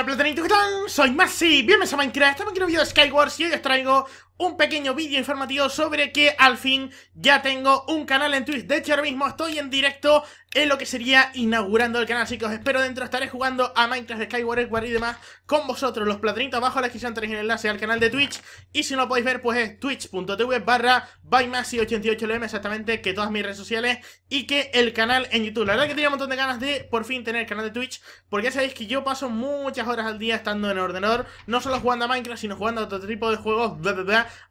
Hola Platanito? ¿Qué tal? Soy Masi, bienvenidos a Minecraft, estamos aquí en un video de Skywars y hoy os traigo un pequeño vídeo informativo sobre que al fin ya tengo un canal en Twitch. De hecho, ahora mismo estoy en directo en lo que sería inaugurando el canal, así que os espero dentro. Estaré jugando a Minecraft, Skyward War y demás con vosotros. Los platinitos abajo en la descripción tenéis el enlace al canal de Twitch. Y si no lo podéis ver, pues es twitch.tv barra bymassy 88 lm exactamente que todas mis redes sociales y que el canal en YouTube. La verdad que tenía un montón de ganas de por fin tener el canal de Twitch, porque ya sabéis que yo paso muchas horas al día estando en el ordenador, no solo jugando a Minecraft, sino jugando a otro tipo de juegos,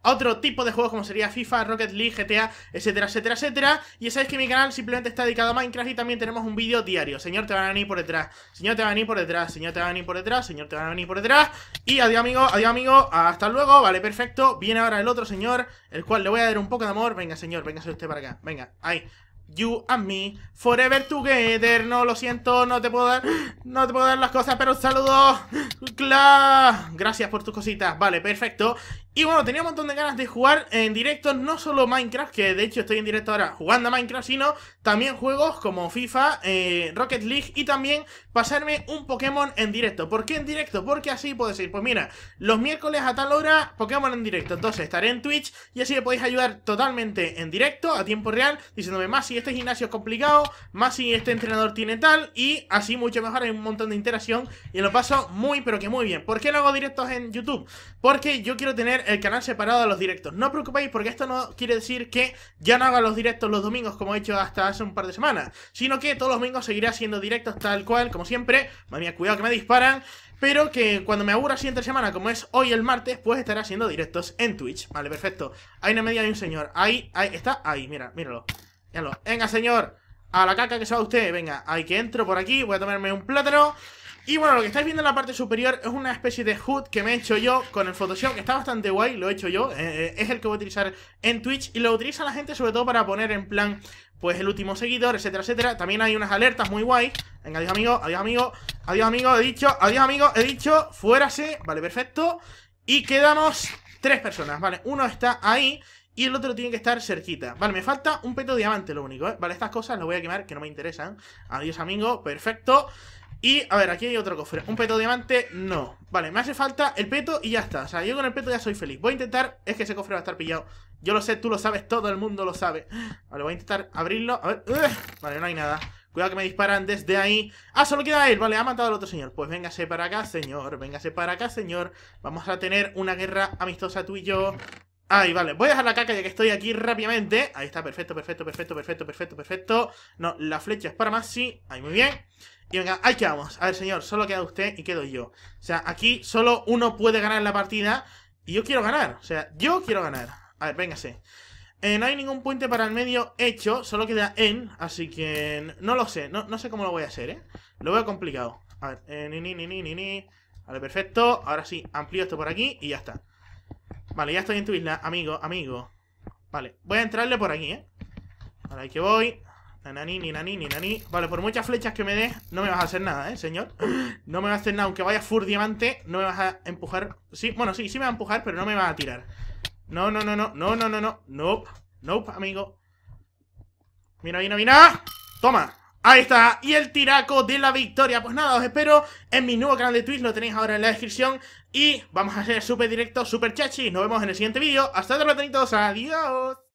a otro tipo de juegos como sería FIFA, Rocket League, GTA, etcétera, etcétera, etcétera. Y ya sabéis que mi canal simplemente está dedicado a Minecraft y también tenemos un vídeo diario. Señor, te van a venir por detrás. Señor, te van a venir por detrás. Señor, te van a venir por detrás. Señor, te van a venir por detrás. Y adiós, amigo. Adiós, amigo. Hasta luego. Vale, perfecto. Viene ahora el otro señor, el cual le voy a dar un poco de amor. Venga, señor. Venga, usted para acá. Venga, ahí. You and me, forever together. No lo siento, no te puedo dar, no te puedo dar las cosas, pero un saludo. Gracias por tus cositas. Vale, perfecto. Y bueno, tenía un montón de ganas de jugar en directo, no solo Minecraft, que de hecho estoy en directo ahora jugando a Minecraft, sino también juegos como FIFA, eh, Rocket League y también pasarme un Pokémon en directo. ¿Por qué en directo? Porque así podéis ir pues mira, los miércoles a tal hora Pokémon en directo. Entonces estaré en Twitch y así me podéis ayudar totalmente en directo, a tiempo real, diciéndome más si este gimnasio es complicado, más si este entrenador tiene tal y así mucho mejor, hay un montón de interacción y lo paso muy pero que muy bien. ¿Por qué no hago directos en YouTube? Porque yo quiero tener el canal separado de los directos. No os preocupéis porque esto no quiere decir que ya no haga los directos los domingos como he hecho hasta hace un par de semanas, sino que todos los domingos seguiré haciendo directos tal cual, como siempre. Madre cuidado que me disparan. Pero que cuando me aburra siguiente semana, como es hoy el martes, pues estaré haciendo directos en Twitch. Vale, perfecto. Ahí en el medio hay un señor. Ahí, ahí, está ahí, mira, míralo. Míralo. Venga, señor. A la caca que se va usted. Venga, ahí que entro por aquí. Voy a tomarme un plátano. Y bueno, lo que estáis viendo en la parte superior es una especie de hood que me he hecho yo con el Photoshop, que está bastante guay, lo he hecho yo, eh, eh, es el que voy a utilizar en Twitch y lo utiliza la gente sobre todo para poner en plan, pues el último seguidor, etcétera, etcétera. También hay unas alertas muy guay. Venga, adiós amigo, adiós amigo, adiós amigo, he dicho, adiós amigo, he dicho, fuérase, vale, perfecto. Y quedamos tres personas, vale, uno está ahí y el otro tiene que estar cerquita. Vale, me falta un peto diamante, lo único, ¿eh? Vale, estas cosas las voy a quemar, que no me interesan. Adiós, amigo. Perfecto. Y, a ver, aquí hay otro cofre. ¿Un peto diamante? No. Vale, me hace falta el peto y ya está. O sea, yo con el peto ya soy feliz. Voy a intentar... Es que ese cofre va a estar pillado. Yo lo sé, tú lo sabes, todo el mundo lo sabe. Vale, voy a intentar abrirlo. A ver... Vale, no hay nada. Cuidado que me disparan desde ahí. ¡Ah, solo queda él! Vale, ha matado al otro señor. Pues véngase para acá, señor. Véngase para acá, señor. Vamos a tener una guerra amistosa tú y yo. Ay, vale, voy a dejar la caca ya que estoy aquí rápidamente. Ahí está, perfecto, perfecto, perfecto, perfecto, perfecto, perfecto. No, la flecha es para más, sí. Ahí, muy bien. Y venga, ahí quedamos. A ver, señor, solo queda usted y quedo yo. O sea, aquí solo uno puede ganar la partida. Y yo quiero ganar. O sea, yo quiero ganar. A ver, véngase. Eh, no hay ningún puente para el medio hecho, solo queda en, así que no lo sé, no, sé cómo lo voy a hacer, ¿eh? Lo veo complicado. A ver, eh, ni, ni, ni, ni, ni, Vale, perfecto. Ahora sí, amplío esto por aquí y ya está. Vale, ya estoy en tu isla, amigo, amigo. Vale, voy a entrarle por aquí, ¿eh? Vale, que voy. Nanani, ni nani, Vale, por muchas flechas que me des, no me vas a hacer nada, ¿eh, señor? No me vas a hacer nada. Aunque vaya fur diamante, no me vas a empujar. Sí, bueno, sí, sí me va a empujar, pero no me vas a tirar. No, no, no, no, no, no, no, no. Nope, nope, amigo. Mira, mira, mira. Toma. Ahí está, y el tiraco de la victoria. Pues nada, os espero en mi nuevo canal de Twitch, lo tenéis ahora en la descripción. Y vamos a ser súper directo, súper chachi. Nos vemos en el siguiente vídeo. Hasta luego, adiós.